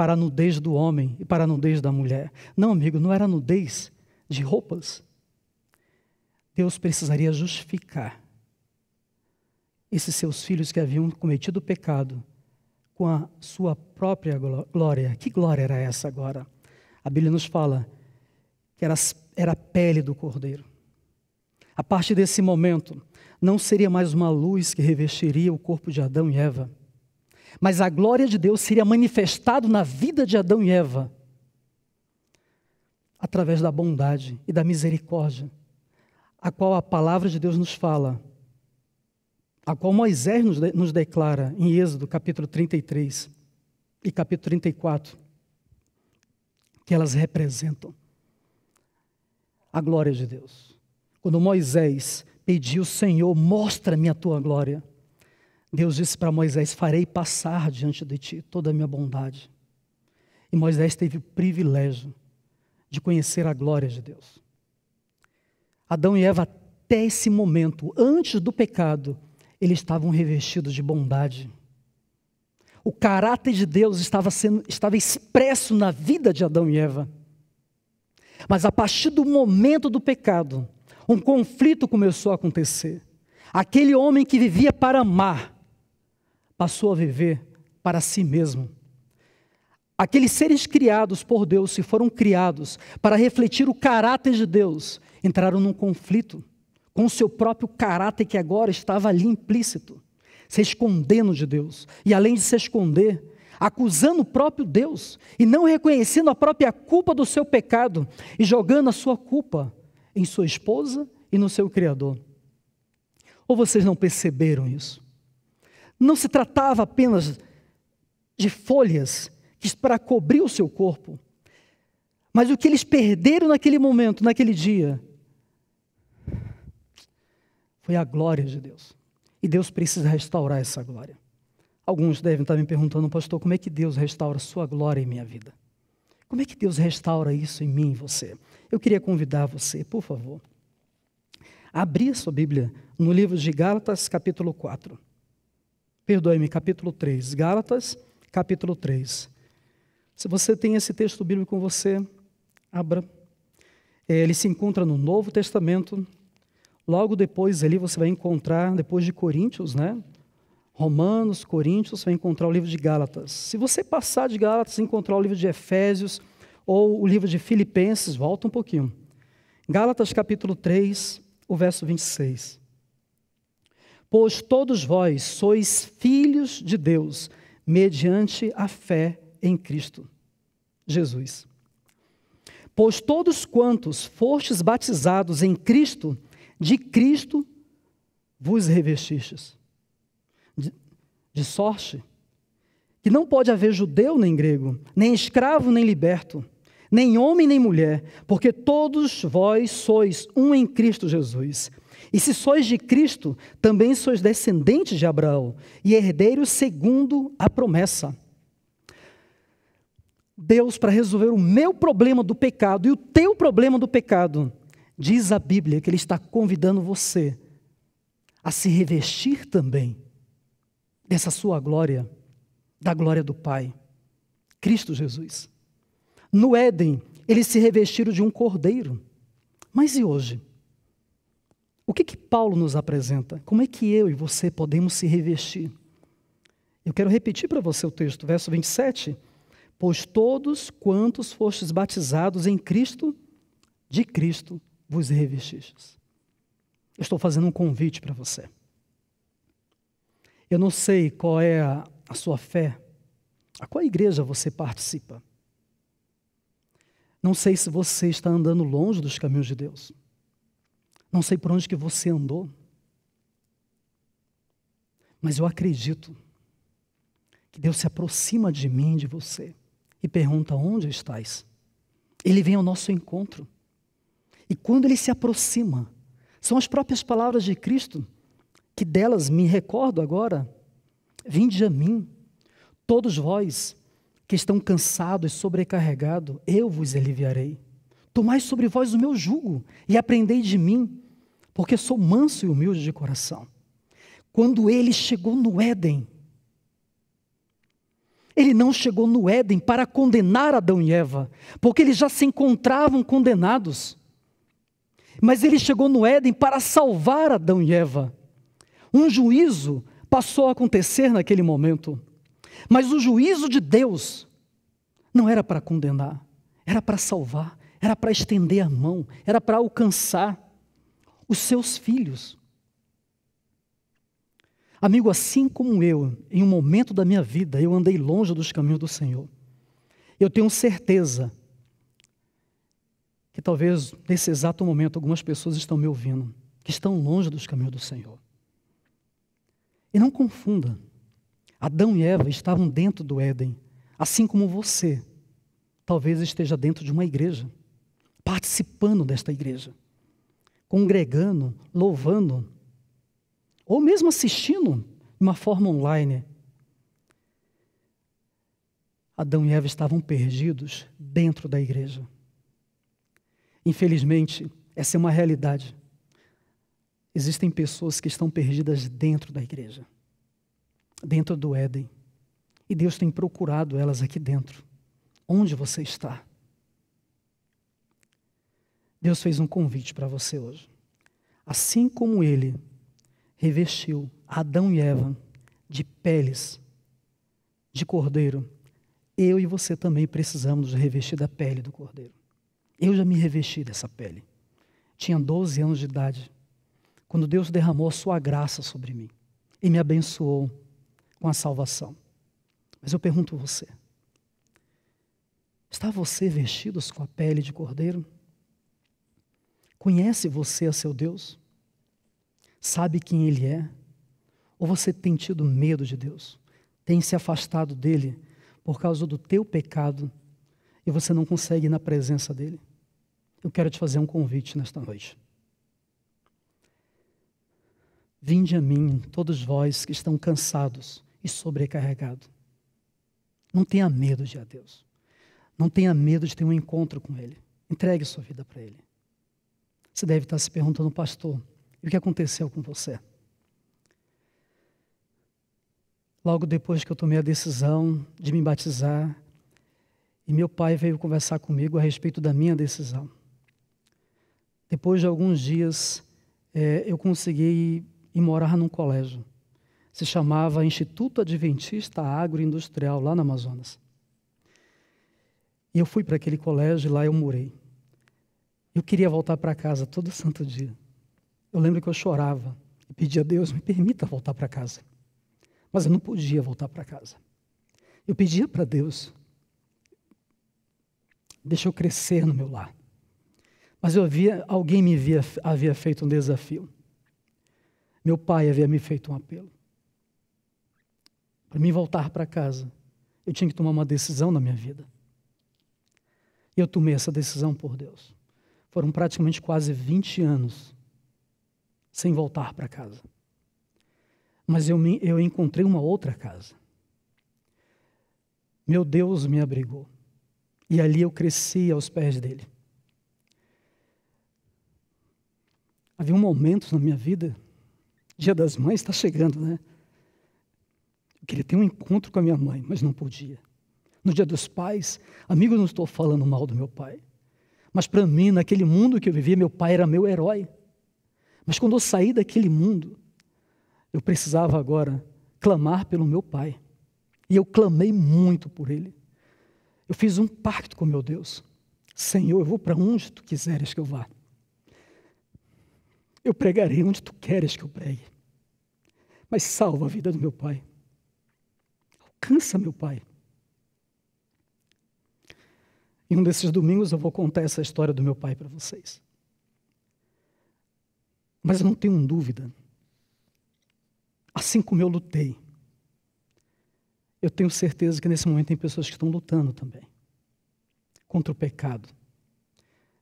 para a nudez do homem e para a nudez da mulher. Não, amigo, não era nudez de roupas. Deus precisaria justificar esses seus filhos que haviam cometido pecado com a sua própria glória. Que glória era essa agora? A Bíblia nos fala que era, era a pele do cordeiro. A partir desse momento, não seria mais uma luz que revestiria o corpo de Adão e Eva mas a glória de Deus seria manifestado na vida de Adão e Eva através da bondade e da misericórdia, a qual a palavra de Deus nos fala, a qual Moisés nos, de, nos declara em Êxodo capítulo 33 e capítulo 34, que elas representam a glória de Deus. Quando Moisés pediu, Senhor, mostra-me a tua glória. Deus disse para Moisés: Farei passar diante de ti toda a minha bondade. E Moisés teve o privilégio de conhecer a glória de Deus. Adão e Eva, até esse momento, antes do pecado, eles estavam revestidos de bondade. O caráter de Deus estava, sendo, estava expresso na vida de Adão e Eva. Mas a partir do momento do pecado, um conflito começou a acontecer. Aquele homem que vivia para amar, passou a viver para si mesmo. Aqueles seres criados por Deus, se foram criados para refletir o caráter de Deus, entraram num conflito com o seu próprio caráter que agora estava ali implícito, se escondendo de Deus. E além de se esconder, acusando o próprio Deus e não reconhecendo a própria culpa do seu pecado e jogando a sua culpa em sua esposa e no seu Criador. Ou vocês não perceberam isso? não se tratava apenas de folhas para cobrir o seu corpo, mas o que eles perderam naquele momento, naquele dia, foi a glória de Deus. E Deus precisa restaurar essa glória. Alguns devem estar me perguntando, pastor, como é que Deus restaura a sua glória em minha vida? Como é que Deus restaura isso em mim e você? Eu queria convidar você, por favor, a abrir a sua Bíblia no livro de Gálatas, capítulo 4 perdoe-me, capítulo 3, Gálatas, capítulo 3. Se você tem esse texto bíblico com você, abra. É, ele se encontra no Novo Testamento. Logo depois ali você vai encontrar, depois de Coríntios, né? Romanos, Coríntios, você vai encontrar o livro de Gálatas. Se você passar de Gálatas e encontrar o livro de Efésios ou o livro de Filipenses, volta um pouquinho. Gálatas capítulo 3, o verso 26 pois todos vós sois filhos de Deus, mediante a fé em Cristo Jesus. Pois todos quantos fostes batizados em Cristo, de Cristo vos revestistes. De, de sorte que não pode haver judeu nem grego, nem escravo nem liberto, nem homem nem mulher, porque todos vós sois um em Cristo Jesus. E se sois de Cristo, também sois descendentes de Abraão e herdeiros segundo a promessa. Deus, para resolver o meu problema do pecado e o teu problema do pecado, diz a Bíblia que Ele está convidando você a se revestir também dessa sua glória, da glória do Pai, Cristo Jesus. No Éden, eles se revestiram de um cordeiro. Mas e hoje? O que, que Paulo nos apresenta? Como é que eu e você podemos se revestir? Eu quero repetir para você o texto, verso 27. Pois todos quantos fostes batizados em Cristo, de Cristo vos revestistes. Eu estou fazendo um convite para você. Eu não sei qual é a, a sua fé, a qual igreja você participa. Não sei se você está andando longe dos caminhos de Deus. Não sei por onde que você andou, mas eu acredito que Deus se aproxima de mim, de você, e pergunta: onde estás? Ele vem ao nosso encontro. E quando ele se aproxima, são as próprias palavras de Cristo que delas me recordo agora. Vinde a mim, todos vós que estão cansados e sobrecarregados, eu vos aliviarei. Tomai sobre vós o meu jugo e aprendei de mim, porque sou manso e humilde de coração. Quando ele chegou no Éden, ele não chegou no Éden para condenar Adão e Eva, porque eles já se encontravam condenados. Mas ele chegou no Éden para salvar Adão e Eva. Um juízo passou a acontecer naquele momento. Mas o juízo de Deus não era para condenar, era para salvar era para estender a mão, era para alcançar os seus filhos. Amigo, assim como eu, em um momento da minha vida, eu andei longe dos caminhos do Senhor. Eu tenho certeza que talvez nesse exato momento algumas pessoas estão me ouvindo, que estão longe dos caminhos do Senhor. E não confunda, Adão e Eva estavam dentro do Éden, assim como você talvez esteja dentro de uma igreja participando desta igreja, congregando, louvando, ou mesmo assistindo de uma forma online. Adão e Eva estavam perdidos dentro da igreja. Infelizmente, essa é uma realidade. Existem pessoas que estão perdidas dentro da igreja, dentro do Éden. E Deus tem procurado elas aqui dentro. Onde você está? Deus fez um convite para você hoje. Assim como ele revestiu Adão e Eva de peles de cordeiro, eu e você também precisamos nos revestir da pele do cordeiro. Eu já me revesti dessa pele. Tinha 12 anos de idade, quando Deus derramou a sua graça sobre mim e me abençoou com a salvação. Mas eu pergunto a você: está você vestido com a pele de cordeiro? Conhece você a seu Deus? Sabe quem Ele é? Ou você tem tido medo de Deus? Tem se afastado dele por causa do teu pecado e você não consegue ir na presença dele? Eu quero te fazer um convite nesta noite. Vinde a mim, todos vós que estão cansados e sobrecarregados. Não tenha medo de ir a Deus. Não tenha medo de ter um encontro com Ele. Entregue sua vida para Ele. Você deve estar se perguntando, pastor, e o que aconteceu com você? Logo depois que eu tomei a decisão de me batizar, e meu pai veio conversar comigo a respeito da minha decisão. Depois de alguns dias, é, eu consegui ir morar num colégio. Se chamava Instituto Adventista Agroindustrial, lá no Amazonas. E eu fui para aquele colégio e lá eu morei. Eu queria voltar para casa todo santo dia. Eu lembro que eu chorava e pedia a Deus, me permita voltar para casa. Mas eu não podia voltar para casa. Eu pedia para Deus, deixa eu crescer no meu lar. Mas eu via, alguém me via, havia feito um desafio. Meu pai havia me feito um apelo. Para me voltar para casa, eu tinha que tomar uma decisão na minha vida. E eu tomei essa decisão por Deus. Foram praticamente quase 20 anos sem voltar para casa. Mas eu, me, eu encontrei uma outra casa. Meu Deus me abrigou. E ali eu cresci aos pés dele. Havia um momento na minha vida, Dia das Mães está chegando, né? Eu queria ter um encontro com a minha mãe, mas não podia. No Dia dos Pais, amigo, eu não estou falando mal do meu pai. Mas para mim, naquele mundo que eu vivia, meu pai era meu herói. Mas quando eu saí daquele mundo, eu precisava agora clamar pelo meu pai. E eu clamei muito por ele. Eu fiz um pacto com meu Deus. Senhor, eu vou para onde tu quiseres que eu vá. Eu pregarei onde tu queres que eu pregue. Mas salva a vida do meu pai. Alcança meu pai. E um desses domingos eu vou contar essa história do meu pai para vocês. Mas eu não tenho dúvida. Assim como eu lutei, eu tenho certeza que nesse momento tem pessoas que estão lutando também contra o pecado.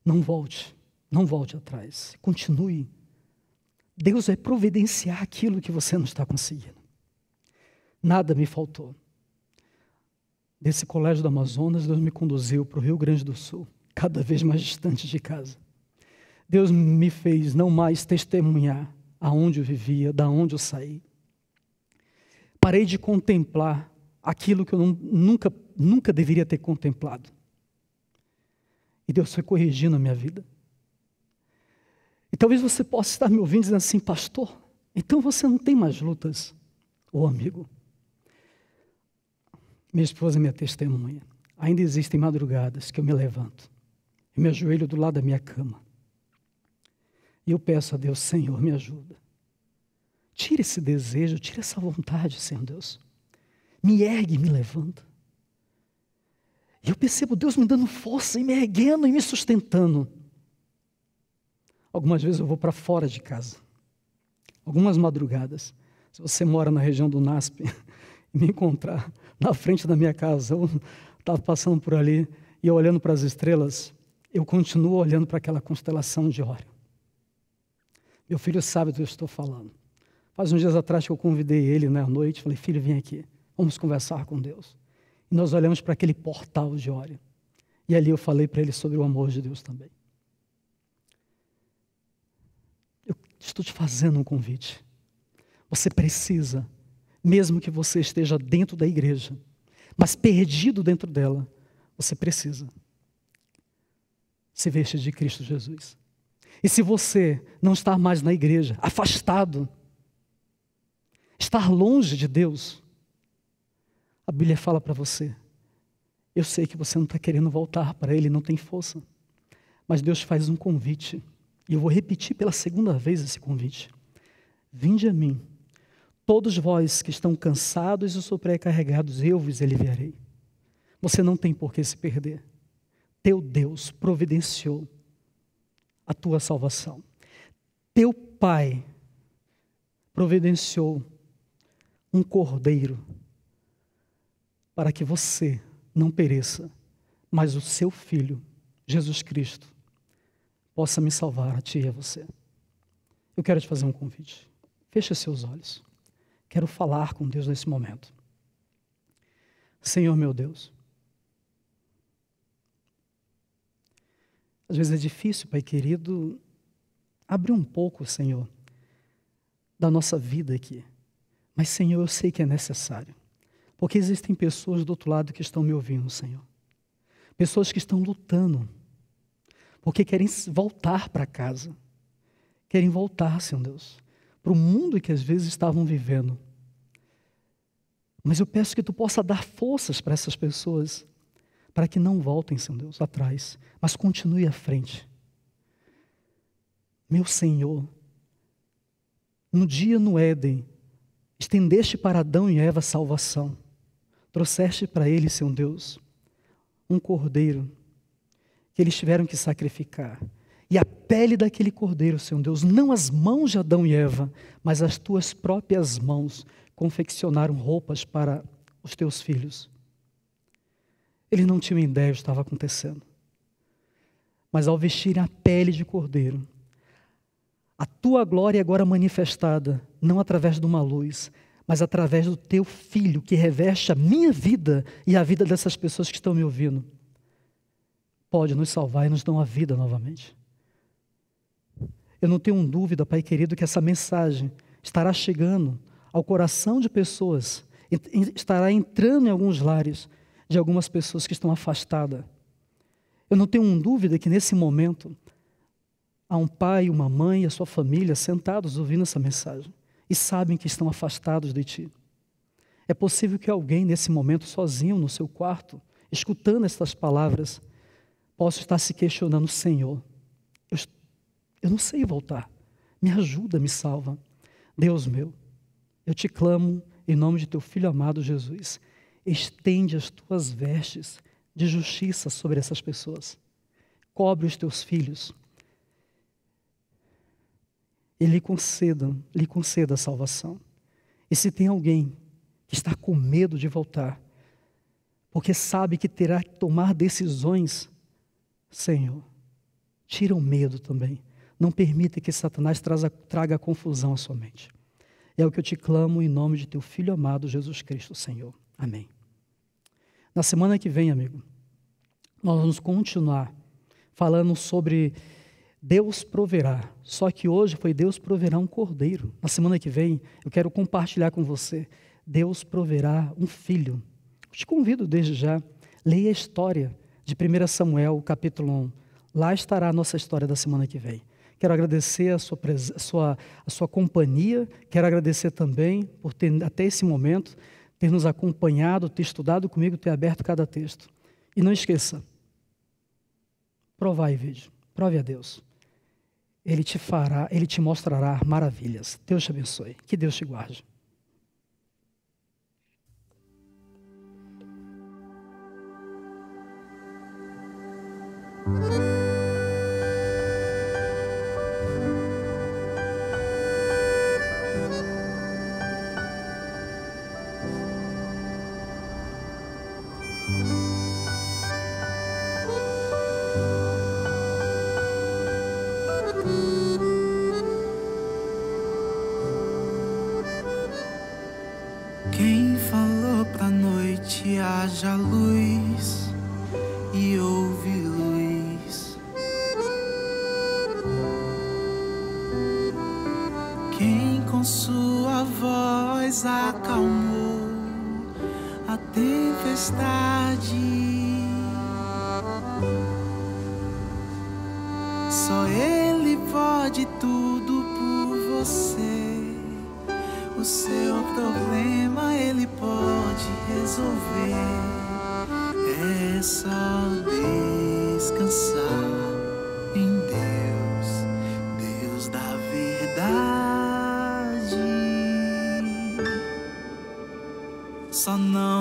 Não volte, não volte atrás. Continue. Deus vai providenciar aquilo que você não está conseguindo. Nada me faltou desse colégio do Amazonas, Deus me conduziu para o Rio Grande do Sul, cada vez mais distante de casa. Deus me fez não mais testemunhar aonde eu vivia, da onde eu saí. Parei de contemplar aquilo que eu nunca, nunca deveria ter contemplado. E Deus foi corrigindo a minha vida. E talvez você possa estar me ouvindo dizendo assim, pastor, então você não tem mais lutas, ô amigo. Minha esposa é minha testemunha. Ainda existem madrugadas que eu me levanto, me ajoelho do lado da minha cama. E eu peço a Deus, Senhor, me ajuda. Tira esse desejo, tira essa vontade, Senhor Deus. Me ergue, me levanta. E eu percebo Deus me dando força e me erguendo e me sustentando. Algumas vezes eu vou para fora de casa. Algumas madrugadas. Se você mora na região do NASP, me encontrar *laughs* na frente da minha casa, eu estava passando por ali e eu olhando para as estrelas, eu continuo olhando para aquela constelação de Órion. Meu filho sabe do que eu estou falando. Faz uns dias atrás que eu convidei ele né, à noite, falei, filho, vem aqui, vamos conversar com Deus. E nós olhamos para aquele portal de Órion. E ali eu falei para ele sobre o amor de Deus também. Eu estou te fazendo um convite. Você precisa mesmo que você esteja dentro da igreja, mas perdido dentro dela, você precisa se vestir de Cristo Jesus. E se você não está mais na igreja, afastado, estar longe de Deus, a Bíblia fala para você: eu sei que você não está querendo voltar para Ele, não tem força, mas Deus faz um convite, e eu vou repetir pela segunda vez esse convite: vinde a mim Todos vós que estão cansados e sobrecarregados, eu vos aliviarei. Você não tem por que se perder. Teu Deus providenciou a tua salvação. Teu Pai providenciou um cordeiro para que você não pereça, mas o seu filho, Jesus Cristo, possa me salvar a ti e a você. Eu quero te fazer um convite. Feche seus olhos. Quero falar com Deus nesse momento. Senhor meu Deus. Às vezes é difícil, Pai querido, abrir um pouco, Senhor, da nossa vida aqui. Mas, Senhor, eu sei que é necessário. Porque existem pessoas do outro lado que estão me ouvindo, Senhor. Pessoas que estão lutando. Porque querem voltar para casa. Querem voltar, Senhor Deus para o mundo que às vezes estavam vivendo. Mas eu peço que tu possa dar forças para essas pessoas, para que não voltem, Senhor Deus, atrás, mas continue à frente. Meu Senhor, no dia no Éden, estendeste para Adão e Eva salvação, trouxeste para eles, Senhor Deus, um cordeiro que eles tiveram que sacrificar e a pele daquele cordeiro, Senhor Deus, não as mãos de Adão e Eva, mas as tuas próprias mãos confeccionaram roupas para os teus filhos. Eles não tinham ideia do que estava acontecendo. Mas ao vestirem a pele de cordeiro, a tua glória é agora manifestada, não através de uma luz, mas através do teu filho, que reveste a minha vida e a vida dessas pessoas que estão me ouvindo, pode nos salvar e nos dar uma vida novamente. Eu não tenho dúvida, Pai querido, que essa mensagem estará chegando ao coração de pessoas, estará entrando em alguns lares de algumas pessoas que estão afastadas. Eu não tenho dúvida que nesse momento há um pai, uma mãe e a sua família sentados ouvindo essa mensagem e sabem que estão afastados de ti. É possível que alguém nesse momento sozinho no seu quarto, escutando estas palavras, possa estar se questionando, Senhor, eu não sei voltar. Me ajuda, me salva. Deus meu, eu te clamo em nome de teu filho amado Jesus. Estende as tuas vestes de justiça sobre essas pessoas. Cobre os teus filhos. E lhe conceda, lhe conceda a salvação. E se tem alguém que está com medo de voltar, porque sabe que terá que tomar decisões, Senhor, tira o medo também. Não permita que Satanás traga confusão à sua mente. É o que eu te clamo em nome de teu Filho amado, Jesus Cristo, Senhor. Amém. Na semana que vem, amigo, nós vamos continuar falando sobre Deus proverá. Só que hoje foi Deus proverá um cordeiro. Na semana que vem, eu quero compartilhar com você. Deus proverá um filho. Eu te convido desde já, leia a história de 1 Samuel, capítulo 1. Lá estará a nossa história da semana que vem. Quero agradecer a sua, a sua, a sua companhia, quero agradecer também por ter, até esse momento, ter nos acompanhado, ter estudado comigo, ter aberto cada texto. E não esqueça, provai e vídeo. prove a Deus. Ele te fará, ele te mostrará maravilhas. Deus te abençoe, que Deus te guarde. thank you majestade. Só Ele pode tudo por você. O seu problema Ele pode resolver. É só descansar. só não